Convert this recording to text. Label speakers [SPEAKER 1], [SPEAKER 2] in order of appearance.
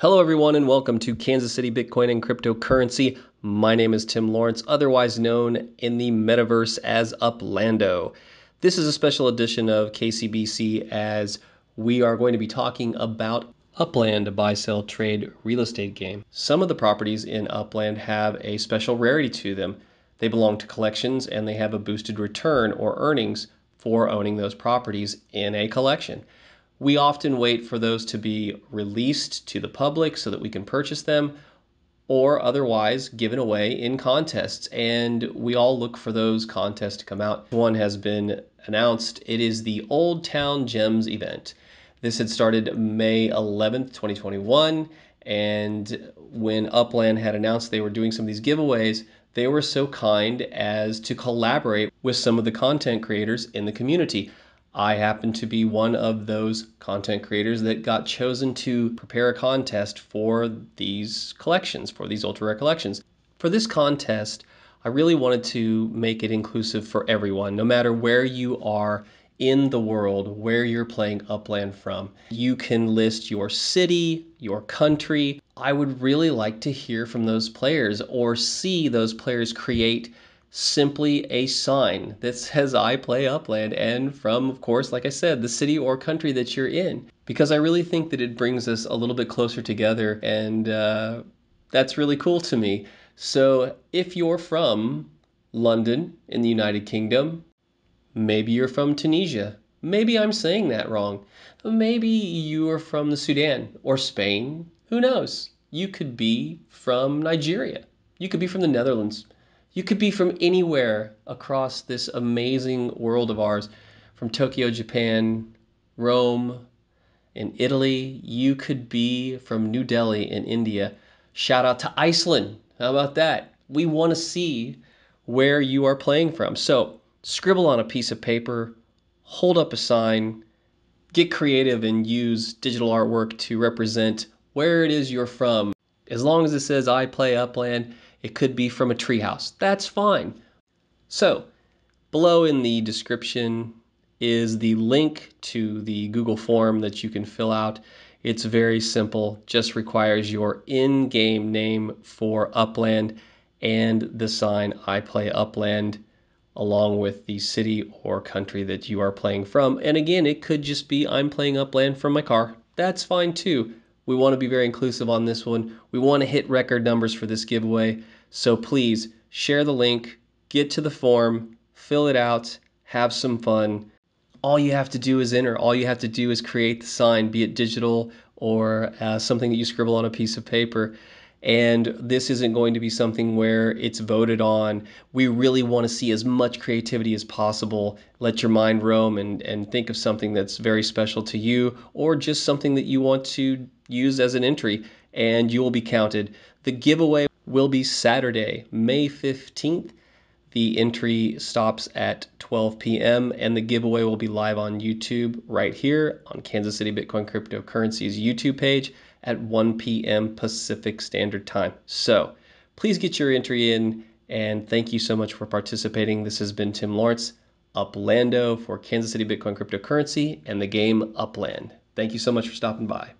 [SPEAKER 1] Hello, everyone, and welcome to Kansas City Bitcoin and Cryptocurrency. My name is Tim Lawrence, otherwise known in the metaverse as Uplando. This is a special edition of KCBC as we are going to be talking about Upland, a buy sell trade real estate game. Some of the properties in Upland have a special rarity to them. They belong to collections and they have a boosted return or earnings for owning those properties in a collection. We often wait for those to be released to the public so that we can purchase them or otherwise given away in contests. And we all look for those contests to come out. One has been announced. It is the Old Town Gems event. This had started May 11th, 2021. And when Upland had announced they were doing some of these giveaways, they were so kind as to collaborate with some of the content creators in the community. I happen to be one of those content creators that got chosen to prepare a contest for these collections, for these ultra rare collections. For this contest, I really wanted to make it inclusive for everyone, no matter where you are in the world where you're playing Upland from. You can list your city, your country. I would really like to hear from those players or see those players create simply a sign that says I play Upland and from, of course, like I said, the city or country that you're in. Because I really think that it brings us a little bit closer together and uh, that's really cool to me. So if you're from London in the United Kingdom, maybe you're from Tunisia. Maybe I'm saying that wrong. Maybe you are from the Sudan or Spain. Who knows? You could be from Nigeria. You could be from the Netherlands. You could be from anywhere across this amazing world of ours, from Tokyo, Japan, Rome, in Italy. You could be from New Delhi in India. Shout out to Iceland. How about that? We want to see where you are playing from. So scribble on a piece of paper, hold up a sign, get creative, and use digital artwork to represent where it is you're from. As long as it says I play Upland, it could be from a treehouse. That's fine. So, below in the description is the link to the Google form that you can fill out. It's very simple, just requires your in game name for Upland and the sign I play Upland along with the city or country that you are playing from. And again, it could just be I'm playing Upland from my car. That's fine too. We want to be very inclusive on this one. We want to hit record numbers for this giveaway. So please share the link, get to the form, fill it out, have some fun. All you have to do is enter. All you have to do is create the sign, be it digital or uh, something that you scribble on a piece of paper and this isn't going to be something where it's voted on. We really want to see as much creativity as possible. Let your mind roam and, and think of something that's very special to you or just something that you want to use as an entry, and you will be counted. The giveaway will be Saturday, May 15th the entry stops at 12 p.m., and the giveaway will be live on YouTube right here on Kansas City Bitcoin Cryptocurrency's YouTube page at 1 p.m. Pacific Standard Time. So please get your entry in, and thank you so much for participating. This has been Tim Lawrence, Uplando for Kansas City Bitcoin Cryptocurrency and the game Upland. Thank you so much for stopping by.